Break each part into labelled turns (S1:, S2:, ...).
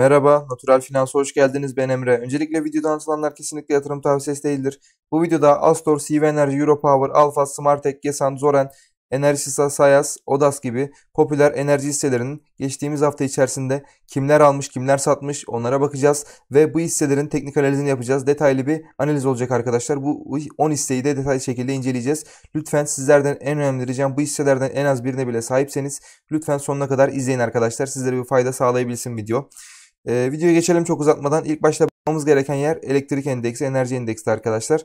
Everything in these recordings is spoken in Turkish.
S1: Merhaba, Natural Finans'a hoş geldiniz. Ben Emre. Öncelikle videoda anlatılanlar kesinlikle yatırım tavsiyesi değildir. Bu videoda Astor, CV Enerji, Europower, Alfa, Smartek, Gesan, Zoren, Enerjisa, Sayas, Odas gibi popüler enerji hisselerinin geçtiğimiz hafta içerisinde kimler almış, kimler satmış onlara bakacağız ve bu hisselerin teknik analizini yapacağız. Detaylı bir analiz olacak arkadaşlar. Bu 10 hisseyi de detaylı şekilde inceleyeceğiz. Lütfen sizlerden en önemli ricam bu hisselerden en az birine bile sahipseniz lütfen sonuna kadar izleyin arkadaşlar. Sizlere bir fayda sağlayabilsin video. E, videoya geçelim çok uzatmadan. İlk başta bakmamız gereken yer elektrik endeksi, enerji endeksi arkadaşlar.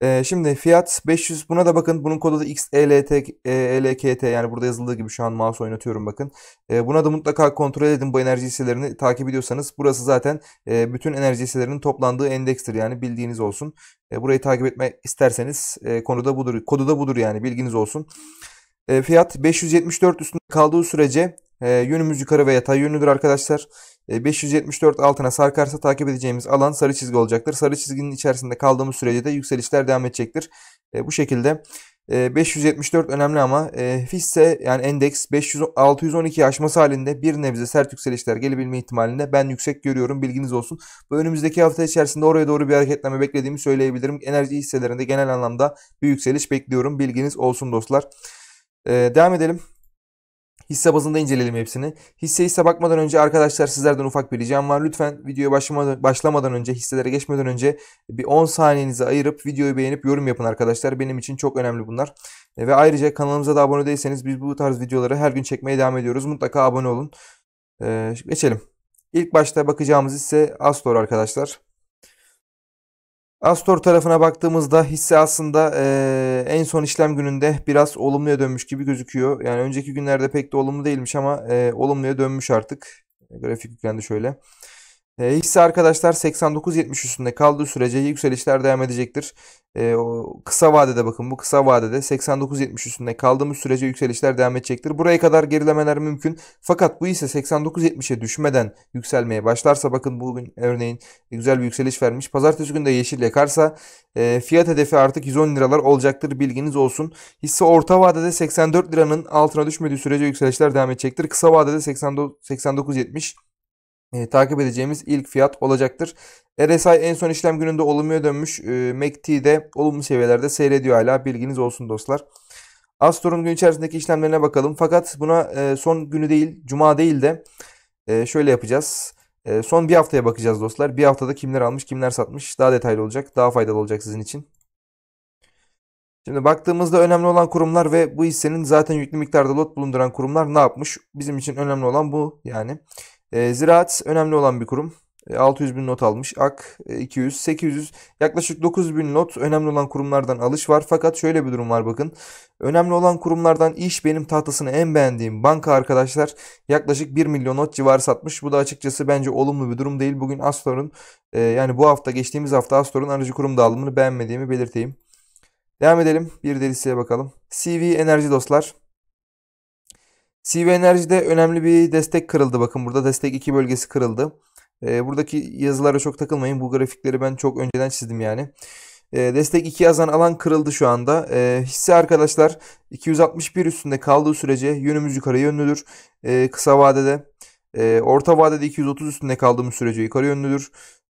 S1: E, şimdi fiyat 500 buna da bakın. Bunun kodu da XLT, e ELKT yani burada yazıldığı gibi şu an mouse oynatıyorum bakın. E, buna da mutlaka kontrol edin bu enerji hisselerini takip ediyorsanız. Burası zaten e, bütün enerji hisselerinin toplandığı endekstir yani bildiğiniz olsun. E, burayı takip etme isterseniz e, konuda budur. Kodu da budur yani bilginiz olsun. E, fiyat 574 üstünde kaldığı sürece e, yönümüz yukarı ve yatay yönlüdür arkadaşlar. 574 e, altına sarkarsa takip edeceğimiz alan sarı çizgi olacaktır. Sarı çizginin içerisinde kaldığımız sürece de yükselişler devam edecektir. E, bu şekilde 574 e, önemli ama hisse yani endeks 612 aşması halinde bir nebze sert yükselişler gelebilme ihtimalinde ben yüksek görüyorum bilginiz olsun. Bu önümüzdeki hafta içerisinde oraya doğru bir hareketlenme beklediğimi söyleyebilirim. Enerji hisselerinde genel anlamda bir yükseliş bekliyorum bilginiz olsun dostlar. Devam edelim. Hisse bazında inceleyelim hepsini. Hisse hisse bakmadan önce arkadaşlar sizlerden ufak bir ricam var. Lütfen videoya başlamadan, başlamadan önce hisselere geçmeden önce bir 10 saniyenizi ayırıp videoyu beğenip yorum yapın arkadaşlar. Benim için çok önemli bunlar. E, ve ayrıca kanalımıza da abone değilseniz biz bu tarz videoları her gün çekmeye devam ediyoruz. Mutlaka abone olun. Ee, geçelim. İlk başta bakacağımız hisse Astor arkadaşlar. Astor tarafına baktığımızda hisse aslında e, en son işlem gününde biraz olumluya dönmüş gibi gözüküyor. Yani önceki günlerde pek de olumlu değilmiş ama e, olumluya dönmüş artık. Grafik yüklendi şöyle. E, ee, hisse arkadaşlar 89.70 üstünde kaldığı sürece yükselişler devam edecektir. E, o kısa vadede bakın bu kısa vadede 89.70 üstünde kaldığımız sürece yükselişler devam edecektir. Buraya kadar gerilemeler mümkün. Fakat bu ise 89.70'e düşmeden yükselmeye başlarsa bakın bugün örneğin güzel bir yükseliş vermiş. Pazartesi günü de yeşil yakarsa e, fiyat hedefi artık 110 liralar olacaktır bilginiz olsun. Hisse orta vadede 84 liranın altına düşmediği sürece yükselişler devam edecektir. Kısa vadede 89.70 e, takip edeceğimiz ilk fiyat olacaktır. RSI en son işlem gününde olumluya dönmüş. E, MACD e de olumlu seviyelerde seyrediyor hala. Bilginiz olsun dostlar. Astor'un gün içerisindeki işlemlerine bakalım. Fakat buna e, son günü değil, cuma değil de e, şöyle yapacağız. E, son bir haftaya bakacağız dostlar. Bir haftada kimler almış, kimler satmış. Daha detaylı olacak, daha faydalı olacak sizin için. Şimdi baktığımızda önemli olan kurumlar ve bu hissenin zaten yüklü miktarda lot bulunduran kurumlar ne yapmış? Bizim için önemli olan bu yani. E, Ziraat önemli olan bir kurum. 600 ee, bin not almış. AK 200, e, 800 yaklaşık 9 bin not önemli olan kurumlardan alış var. Fakat şöyle bir durum var bakın. Önemli olan kurumlardan iş benim tahtasını en beğendiğim banka arkadaşlar yaklaşık 1 milyon not civarı satmış. Bu da açıkçası bence olumlu bir durum değil. Bugün Astor'un e, yani bu hafta geçtiğimiz hafta Astor'un aracı kurum dağılımını beğenmediğimi belirteyim. Devam edelim. Bir de bakalım. CV Enerji dostlar. CV Enerji'de önemli bir destek kırıldı. Bakın burada destek 2 bölgesi kırıldı. E, buradaki yazılara çok takılmayın. Bu grafikleri ben çok önceden çizdim yani. E, destek 2 yazan alan kırıldı şu anda. E, hisse arkadaşlar 261 üstünde kaldığı sürece yönümüz yukarı yönlüdür. E, kısa vadede. E, orta vadede 230 üstünde kaldığımız sürece yukarı yönlüdür.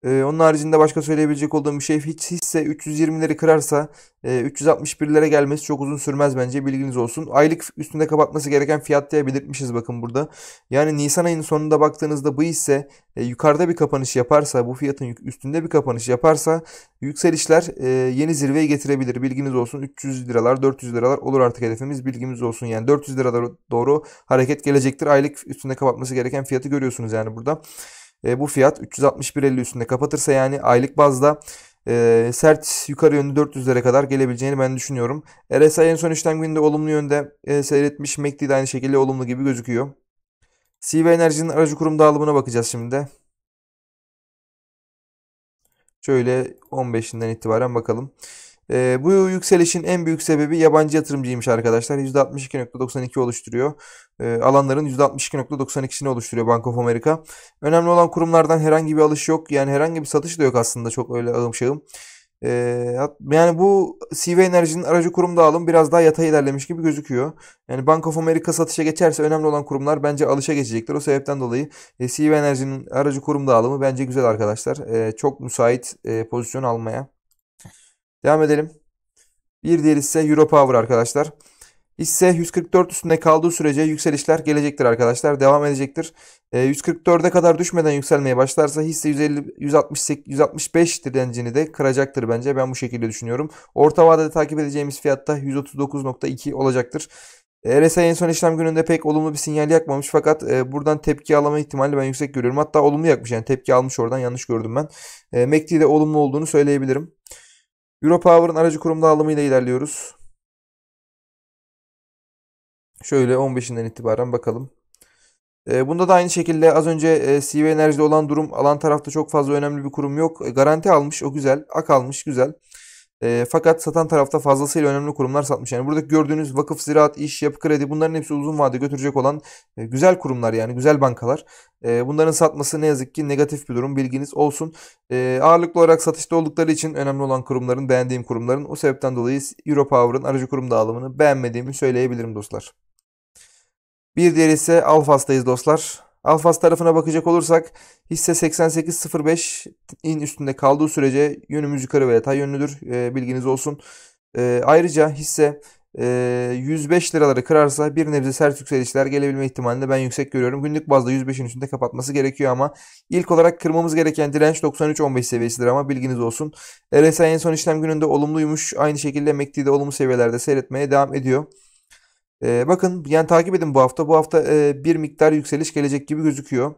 S1: Ee, onun haricinde başka söyleyebilecek olduğum bir şey hiç hisse 320'leri kırarsa e, 361'lere gelmesi çok uzun sürmez bence bilginiz olsun. Aylık üstünde kapatması gereken fiyat diye belirtmişiz bakın burada. Yani Nisan ayının sonunda baktığınızda bu hisse e, yukarıda bir kapanış yaparsa bu fiyatın üstünde bir kapanış yaparsa yükselişler e, yeni zirveyi getirebilir. Bilginiz olsun 300 liralar 400 liralar olur artık hedefimiz bilgimiz olsun. Yani 400 liralara doğru hareket gelecektir. Aylık üstünde kapatması gereken fiyatı görüyorsunuz yani burada. E, bu fiyat 361.50 üstünde kapatırsa yani aylık bazda e, sert yukarı yönlü 400'lere kadar gelebileceğini ben düşünüyorum. RSI en son işlem gününde olumlu yönde e, seyretmiş. MACD e de aynı şekilde olumlu gibi gözüküyor. CV Enerji'nin aracı kurum dağılımına bakacağız şimdi de. Şöyle 15'inden itibaren bakalım. E, bu yükselişin en büyük sebebi yabancı yatırımcıymış arkadaşlar. %62.92 oluşturuyor. E, alanların %62.92'sini oluşturuyor Bank of America. Önemli olan kurumlardan herhangi bir alış yok. Yani herhangi bir satış da yok aslında çok öyle ağım şağım. E, yani bu CV Enerji'nin aracı kurum dağılım biraz daha yatay ilerlemiş gibi gözüküyor. Yani Bank of America satışa geçerse önemli olan kurumlar bence alışa geçecektir. O sebepten dolayı e, CV Enerji'nin aracı kurum dağılımı bence güzel arkadaşlar. E, çok müsait e, pozisyon almaya. Devam edelim. Bir diğer ise Euro Power arkadaşlar. Hisse 144 üstünde kaldığı sürece yükselişler gelecektir arkadaşlar. Devam edecektir. E, ee, 144'e kadar düşmeden yükselmeye başlarsa hisse 150 168 165 direncini de kıracaktır bence. Ben bu şekilde düşünüyorum. Orta vadede takip edeceğimiz fiyatta 139.2 olacaktır. Ee, RSI en son işlem gününde pek olumlu bir sinyal yakmamış fakat e, buradan tepki alama ihtimali ben yüksek görüyorum. Hatta olumlu yakmış yani tepki almış oradan yanlış gördüm ben. Ee, e, MACD'de olumlu olduğunu söyleyebilirim. Europower'ın aracı kurum dağılımıyla ilerliyoruz. Şöyle 15'inden itibaren bakalım. E, bunda da aynı şekilde az önce e, CV Enerji'de olan durum alan tarafta çok fazla önemli bir kurum yok. E, garanti almış o güzel. Ak almış güzel. E, fakat satan tarafta fazlasıyla önemli kurumlar satmış. Yani buradaki gördüğünüz vakıf, ziraat, iş, yapı kredi bunların hepsi uzun vade götürecek olan e, güzel kurumlar yani güzel bankalar. E, bunların satması ne yazık ki negatif bir durum bilginiz olsun. E, ağırlıklı olarak satışta oldukları için önemli olan kurumların beğendiğim kurumların o sebepten dolayı Europower'ın aracı kurum dağılımını beğenmediğimi söyleyebilirim dostlar. Bir diğeri ise Alfas'tayız dostlar. Alfas tarafına bakacak olursak hisse 88.05'in üstünde kaldığı sürece yönümüz yukarı ve yatay yönlüdür. E, bilginiz olsun. E, ayrıca hisse e, 105 liraları kırarsa bir nebze sert yükselişler gelebilme ihtimalini ben yüksek görüyorum. Günlük bazda 105'in üstünde kapatması gerekiyor ama ilk olarak kırmamız gereken direnç 93.15 seviyesidir ama bilginiz olsun. RSI en son işlem gününde olumluymuş. Aynı şekilde MACD'de olumlu seviyelerde seyretmeye devam ediyor. Ee, bakın yani takip edin bu hafta. Bu hafta e, bir miktar yükseliş gelecek gibi gözüküyor.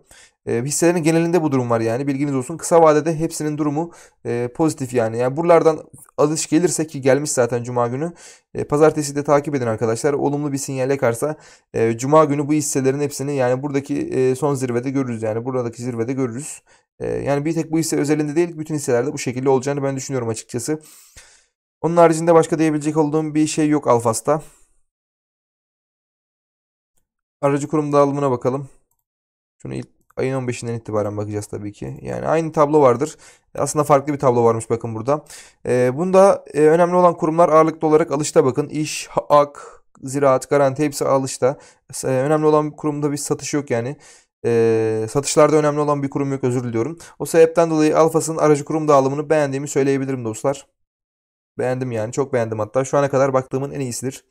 S1: E, hisselerin genelinde bu durum var yani bilginiz olsun. Kısa vadede hepsinin durumu e, pozitif yani. Yani buralardan alış gelirse ki gelmiş zaten Cuma günü. E, Pazartesi de takip edin arkadaşlar. Olumlu bir sinyal yakarsa e, Cuma günü bu hisselerin hepsini yani buradaki e, son zirvede görürüz. Yani buradaki zirvede görürüz. E, yani bir tek bu hisse özelinde değil bütün hisselerde bu şekilde olacağını ben düşünüyorum açıkçası. Onun haricinde başka diyebilecek olduğum bir şey yok Alfas'ta. Aracı kurum dağılımına bakalım. Şunu ilk ayın 15'inden itibaren bakacağız tabii ki. Yani aynı tablo vardır. Aslında farklı bir tablo varmış bakın burada. Ee, bunda e, önemli olan kurumlar ağırlıklı olarak alışta bakın. İş, Ak, ziraat, garanti hepsi alışta. Ee, önemli olan bir kurumda bir satış yok yani. Ee, satışlarda önemli olan bir kurum yok özür diliyorum. O sebepten dolayı Alfas'ın aracı kurum dağılımını beğendiğimi söyleyebilirim dostlar. Beğendim yani çok beğendim hatta. Şu ana kadar baktığımın en iyisidir.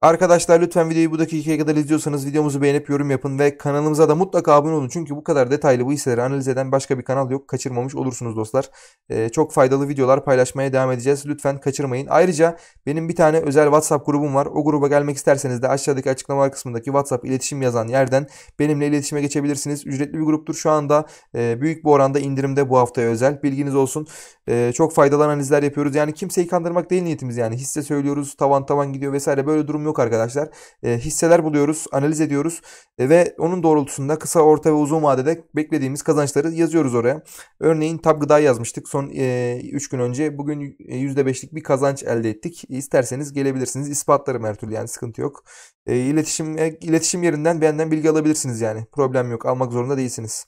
S1: Arkadaşlar lütfen videoyu bu dakikaya kadar izliyorsanız videomuzu beğenip yorum yapın ve kanalımıza da mutlaka abone olun. Çünkü bu kadar detaylı bu hisseleri analiz eden başka bir kanal yok. Kaçırmamış olursunuz dostlar. Ee, çok faydalı videolar paylaşmaya devam edeceğiz. Lütfen kaçırmayın. Ayrıca benim bir tane özel WhatsApp grubum var. O gruba gelmek isterseniz de aşağıdaki açıklama kısmındaki WhatsApp iletişim yazan yerden benimle iletişime geçebilirsiniz. Ücretli bir gruptur. Şu anda e, büyük bir oranda indirimde bu haftaya özel. Bilginiz olsun. E, çok faydalı analizler yapıyoruz. Yani kimseyi kandırmak değil niyetimiz yani. Hisse söylüyoruz. Tavan tavan gidiyor vesaire böyle durum yok arkadaşlar. E, hisseler buluyoruz, analiz ediyoruz e, ve onun doğrultusunda kısa, orta ve uzun vadede beklediğimiz kazançları yazıyoruz oraya. Örneğin TAB Gıda yazmıştık son e, 3 gün önce. Bugün %5'lik e, bir kazanç elde ettik. İsterseniz gelebilirsiniz. İspatlarım her türlü yani sıkıntı yok. E, iletişim, e, iletişim yerinden benden bilgi alabilirsiniz yani. Problem yok. Almak zorunda değilsiniz.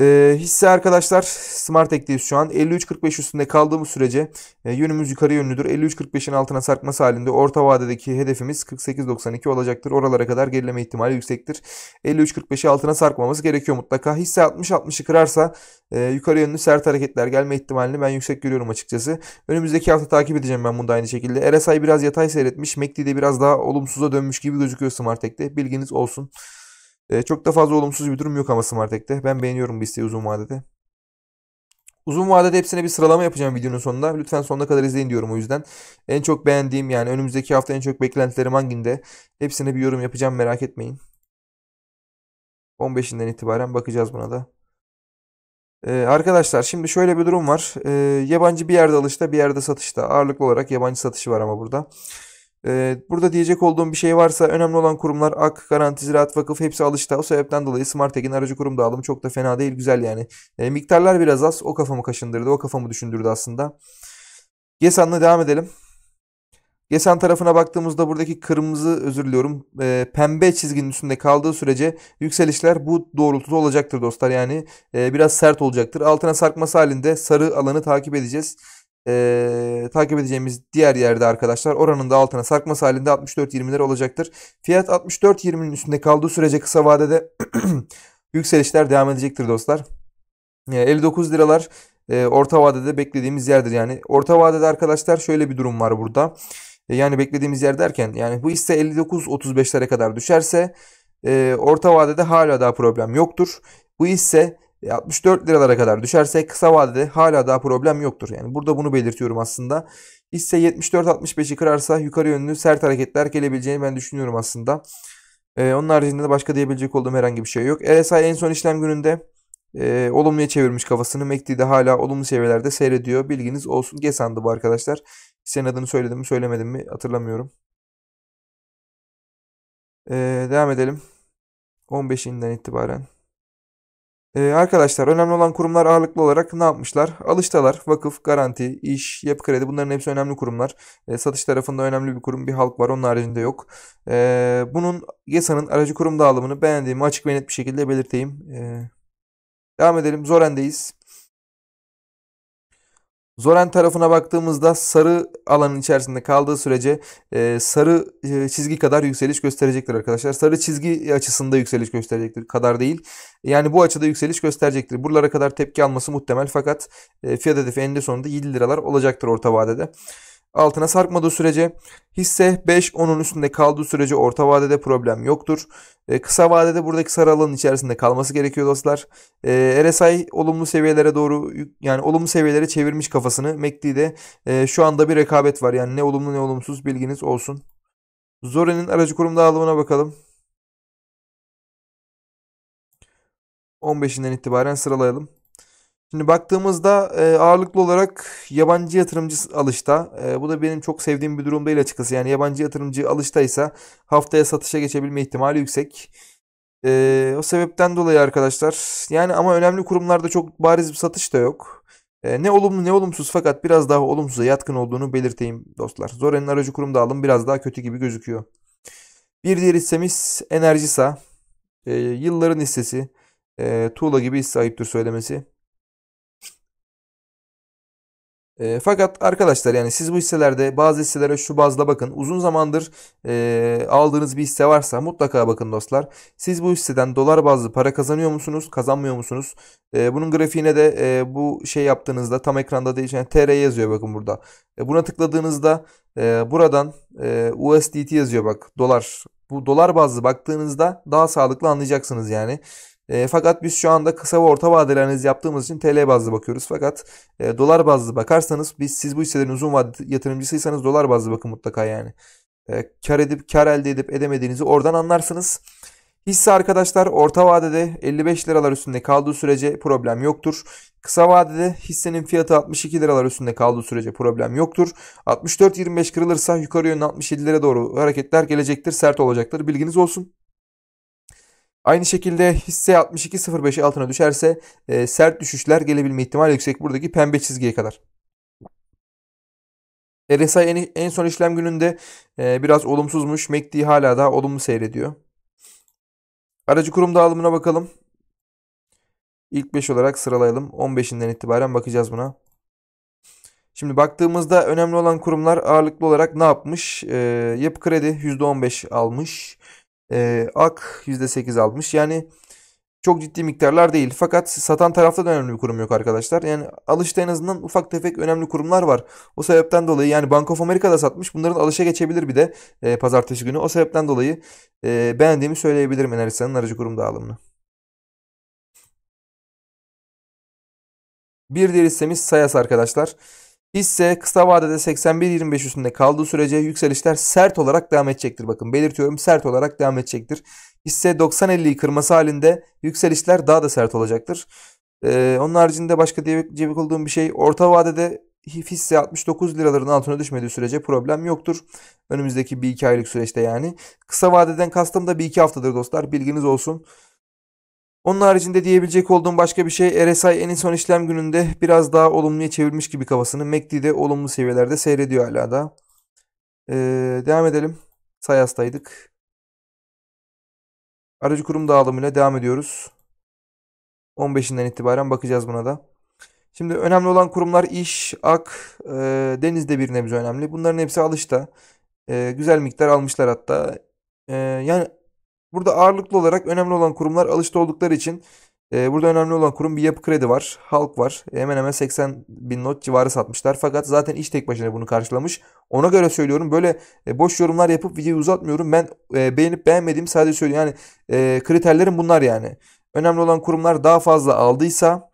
S1: E, hisse arkadaşlar Smart Ek'teyiz şu an. 53.45 üstünde kaldığımız sürece e, yönümüz yukarı yönlüdür. 53.45'in altına sarkması halinde orta vadedeki hedefimiz 48.92 olacaktır. Oralara kadar gerileme ihtimali yüksektir. 53.45'i altına sarkmaması gerekiyor mutlaka. Hisse 60-60'ı kırarsa e, yukarı yönlü sert hareketler gelme ihtimalini ben yüksek görüyorum açıkçası. Önümüzdeki hafta takip edeceğim ben bunu da aynı şekilde. RSI biraz yatay seyretmiş. MACD e de biraz daha olumsuza dönmüş gibi gözüküyor Smart Ek'te. Bilginiz olsun. E, çok da fazla olumsuz bir durum yok ama Smart Tech'te. Ben beğeniyorum bu listeyi uzun vadede. Uzun vadede hepsine bir sıralama yapacağım videonun sonunda. Lütfen sonuna kadar izleyin diyorum o yüzden. En çok beğendiğim yani önümüzdeki hafta en çok beklentilerim hanginde? Hepsine bir yorum yapacağım merak etmeyin. 15'inden itibaren bakacağız buna da. Ee, arkadaşlar şimdi şöyle bir durum var. Ee, yabancı bir yerde alışta bir yerde satışta. Ağırlıklı olarak yabancı satışı var ama burada. Ee, burada diyecek olduğum bir şey varsa önemli olan kurumlar AK, Garanti, Ziraat, Vakıf hepsi alışta. O sebepten dolayı Smartag'in aracı kurum dağılımı çok da fena değil güzel yani. E, miktarlar biraz az o kafamı kaşındırdı o kafamı düşündürdü aslında. Gesan'la devam edelim. Gesan tarafına baktığımızda buradaki kırmızı özür diliyorum e, pembe çizginin üstünde kaldığı sürece yükselişler bu doğrultuda olacaktır dostlar. Yani e, biraz sert olacaktır. Altına sarkması halinde sarı alanı takip edeceğiz e, takip edeceğimiz diğer yerde arkadaşlar oranın da altına sarkması halinde 64.20'ler olacaktır. Fiyat 64.20'nin üstünde kaldığı sürece kısa vadede yükselişler devam edecektir dostlar. E, 59 liralar e, orta vadede beklediğimiz yerdir yani. Orta vadede arkadaşlar şöyle bir durum var burada. E, yani beklediğimiz yer derken yani bu ise 59-35'lere kadar düşerse e, orta vadede hala daha problem yoktur. Bu ise 64 e, liralara kadar düşerse kısa vadede hala daha problem yoktur. Yani burada bunu belirtiyorum aslında. Hisse 74-65'i kırarsa yukarı yönlü sert hareketler gelebileceğini ben düşünüyorum aslında. Ee, onun haricinde de başka diyebilecek olduğum herhangi bir şey yok. RSI e en son işlem gününde e, olumluya çevirmiş kafasını. MACD e de hala olumlu seviyelerde seyrediyor. Bilginiz olsun. Gesandı bu arkadaşlar. Hissenin adını söyledim mi söylemedim mi hatırlamıyorum. Ee, devam edelim. 15'inden itibaren. Ee, arkadaşlar önemli olan kurumlar ağırlıklı olarak ne yapmışlar? Alıştalar, vakıf, garanti, iş, yapı kredi bunların hepsi önemli kurumlar. Ee, satış tarafında önemli bir kurum, bir halk var onun haricinde yok. Ee, bunun yasa'nın aracı kurum dağılımını beğendiğimi açık ve net bir şekilde belirteyim. Ee, devam edelim. Zoren'deyiz. Zoren tarafına baktığımızda sarı alanın içerisinde kaldığı sürece e, sarı e, çizgi kadar yükseliş gösterecektir arkadaşlar. Sarı çizgi açısında yükseliş gösterecektir kadar değil. Yani bu açıda yükseliş gösterecektir. Buralara kadar tepki alması muhtemel fakat e, fiyat hedefi eninde sonunda 7 liralar olacaktır orta vadede altına sarkmadığı sürece hisse 5 onun üstünde kaldığı sürece orta vadede problem yoktur. E, kısa vadede buradaki sarı içerisinde kalması gerekiyor dostlar. E, RSI olumlu seviyelere doğru yani olumlu seviyelere çevirmiş kafasını. MACD'de e, şu anda bir rekabet var yani ne olumlu ne olumsuz bilginiz olsun. Zore'nin aracı kurum dağılımına bakalım. 15'inden itibaren sıralayalım. Şimdi baktığımızda e, ağırlıklı olarak yabancı yatırımcı alışta. E, bu da benim çok sevdiğim bir durum değil açıkçası. Yani yabancı yatırımcı alıştaysa haftaya satışa geçebilme ihtimali yüksek. E, o sebepten dolayı arkadaşlar yani ama önemli kurumlarda çok bariz bir satış da yok. ne olumlu ne olumsuz fakat biraz daha olumsuza yatkın olduğunu belirteyim dostlar. Zoran'ın aracı kurum dağılım biraz daha kötü gibi gözüküyor. Bir diğer hissemiz Enerjisa. E, yılların hissesi. Tuğla gibi hisse ayıptır söylemesi. E, fakat arkadaşlar yani siz bu hisselerde bazı hisselere şu bazda bakın. Uzun zamandır e, aldığınız bir hisse varsa mutlaka bakın dostlar. Siz bu hisseden dolar bazlı para kazanıyor musunuz? Kazanmıyor musunuz? E, bunun grafiğine de e, bu şey yaptığınızda tam ekranda değişen yani TR yazıyor bakın burada. E, buna tıkladığınızda e, buradan e, USDT yazıyor bak dolar. Bu dolar bazlı baktığınızda daha sağlıklı anlayacaksınız yani. E, fakat biz şu anda kısa ve orta vadeli analiz yaptığımız için TL bazlı bakıyoruz. Fakat e, dolar bazlı bakarsanız biz siz bu hisselerin uzun vadeli yatırımcısıysanız dolar bazlı bakın mutlaka yani. E, kar edip kar elde edip edemediğinizi oradan anlarsınız. Hisse arkadaşlar orta vadede 55 liralar üstünde kaldığı sürece problem yoktur. Kısa vadede hissenin fiyatı 62 liralar üstünde kaldığı sürece problem yoktur. 64-25 kırılırsa yukarı yönlü 67 lira doğru hareketler gelecektir, sert olacaktır. Bilginiz olsun. Aynı şekilde hisse 62.05'i altına düşerse e, sert düşüşler gelebilme ihtimali yüksek buradaki pembe çizgiye kadar. E, RSI en, en son işlem gününde e, biraz olumsuzmuş. MACD hala daha olumlu seyrediyor. Aracı kurum dağılımına bakalım. İlk 5 olarak sıralayalım. 15'inden itibaren bakacağız buna. Şimdi baktığımızda önemli olan kurumlar ağırlıklı olarak ne yapmış? E, yapı kredi %15 almış. E, AK %8 almış. Yani çok ciddi miktarlar değil. Fakat satan tarafta da önemli bir kurum yok arkadaşlar. Yani alışta en azından ufak tefek önemli kurumlar var. O sebepten dolayı yani Bank of America da satmış. Bunların alışa geçebilir bir de e, pazartesi günü. O sebepten dolayı e, beğendiğimi söyleyebilirim Enerjisa'nın aracı kurum dağılımını. Bir diğer hissemiz Sayas arkadaşlar. Hisse kısa vadede 81.25 üstünde kaldığı sürece yükselişler sert olarak devam edecektir. Bakın belirtiyorum sert olarak devam edecektir. Hisse 90.50'yi kırması halinde yükselişler daha da sert olacaktır. Ee, onun haricinde başka diyecek olduğum bir şey orta vadede hisse 69 liraların altına düşmediği sürece problem yoktur. Önümüzdeki bir iki aylık süreçte yani. Kısa vadeden kastım da bir iki haftadır dostlar bilginiz olsun. Onun haricinde diyebilecek olduğum başka bir şey RSI en son işlem gününde biraz daha olumluya çevirmiş gibi kafasını. MACD'de olumlu seviyelerde seyrediyor hala da. Ee, devam edelim. Sayas'taydık. Aracı kurum dağılımıyla devam ediyoruz. 15'inden itibaren bakacağız buna da. Şimdi önemli olan kurumlar iş, ak, e, denizde bir nebze önemli. Bunların hepsi alışta. E, güzel miktar almışlar hatta. E, yani Burada ağırlıklı olarak önemli olan kurumlar alışta oldukları için e, burada önemli olan kurum bir yapı kredi var. Halk var. E, hemen hemen 80 bin not civarı satmışlar. Fakat zaten iş tek başına bunu karşılamış. Ona göre söylüyorum. Böyle e, boş yorumlar yapıp videoyu uzatmıyorum. Ben e, beğenip beğenmediğimi sadece söylüyorum. Yani e, kriterlerim bunlar yani. Önemli olan kurumlar daha fazla aldıysa,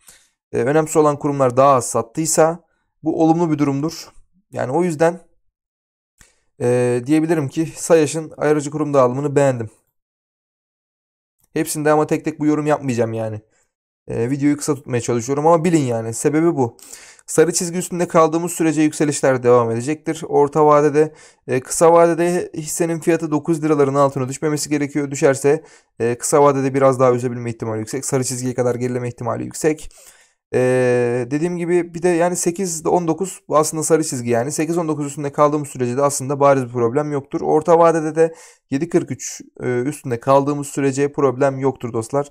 S1: e, önemsiz olan kurumlar daha az sattıysa bu olumlu bir durumdur. Yani o yüzden e, diyebilirim ki Sayaş'ın ayrıcı kurum dağılımını beğendim. Hepsinde ama tek tek bu yorum yapmayacağım yani. E, videoyu kısa tutmaya çalışıyorum ama bilin yani sebebi bu. Sarı çizgi üstünde kaldığımız sürece yükselişler devam edecektir. Orta vadede, e, kısa vadede hissenin fiyatı 9 liraların altına düşmemesi gerekiyor. Düşerse e, kısa vadede biraz daha üzebilme ihtimali yüksek. Sarı çizgiye kadar gerileme ihtimali yüksek. Ee, dediğim gibi bir de yani 8 19 bu aslında sarı çizgi yani 8-19 üstünde kaldığımız sürece de aslında bariz bir problem yoktur. Orta vadede de 7-43 üstünde kaldığımız sürece problem yoktur dostlar.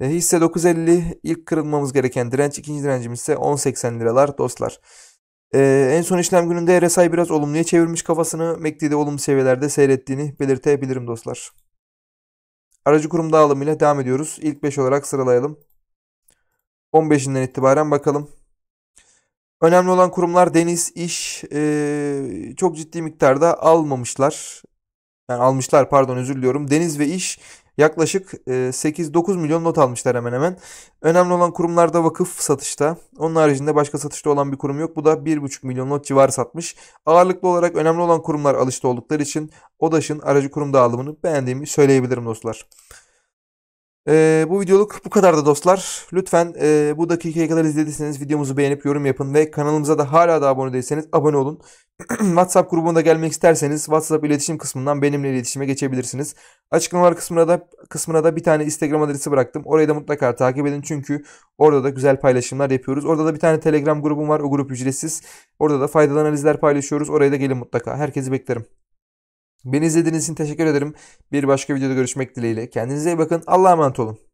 S1: E, hisse 9.50 ilk kırılmamız gereken direnç ikinci direncimiz ise 10.80 liralar dostlar. Ee, en son işlem gününde RSI biraz olumluya çevirmiş kafasını MACD'de olumlu seviyelerde seyrettiğini belirtebilirim dostlar. Aracı kurum dağılımıyla devam ediyoruz. İlk 5 olarak sıralayalım. 15'inden itibaren bakalım. Önemli olan kurumlar deniz, iş e, çok ciddi miktarda almamışlar. Yani almışlar pardon özür diliyorum. Deniz ve iş yaklaşık 8-9 e, milyon not almışlar hemen hemen. Önemli olan kurumlarda vakıf satışta. Onun haricinde başka satışta olan bir kurum yok. Bu da 1,5 milyon not civarı satmış. Ağırlıklı olarak önemli olan kurumlar alışta oldukları için ODAŞ'ın aracı kurum dağılımını beğendiğimi söyleyebilirim dostlar. Ee, bu videoluk bu kadar da dostlar. Lütfen e, bu dakikaya kadar izlediyseniz videomuzu beğenip yorum yapın ve kanalımıza da hala da abone değilseniz abone olun. WhatsApp grubuna gelmek isterseniz WhatsApp iletişim kısmından benimle iletişime geçebilirsiniz. Açıklamalar kısmına da kısmına da bir tane Instagram adresi bıraktım. Orayı da mutlaka takip edin çünkü orada da güzel paylaşımlar yapıyoruz. Orada da bir tane Telegram grubum var. O grup ücretsiz. Orada da faydalı analizler paylaşıyoruz. Oraya da gelin mutlaka. Herkesi beklerim. Beni izlediğiniz için teşekkür ederim. Bir başka videoda görüşmek dileğiyle. Kendinize iyi bakın. Allah'a emanet olun.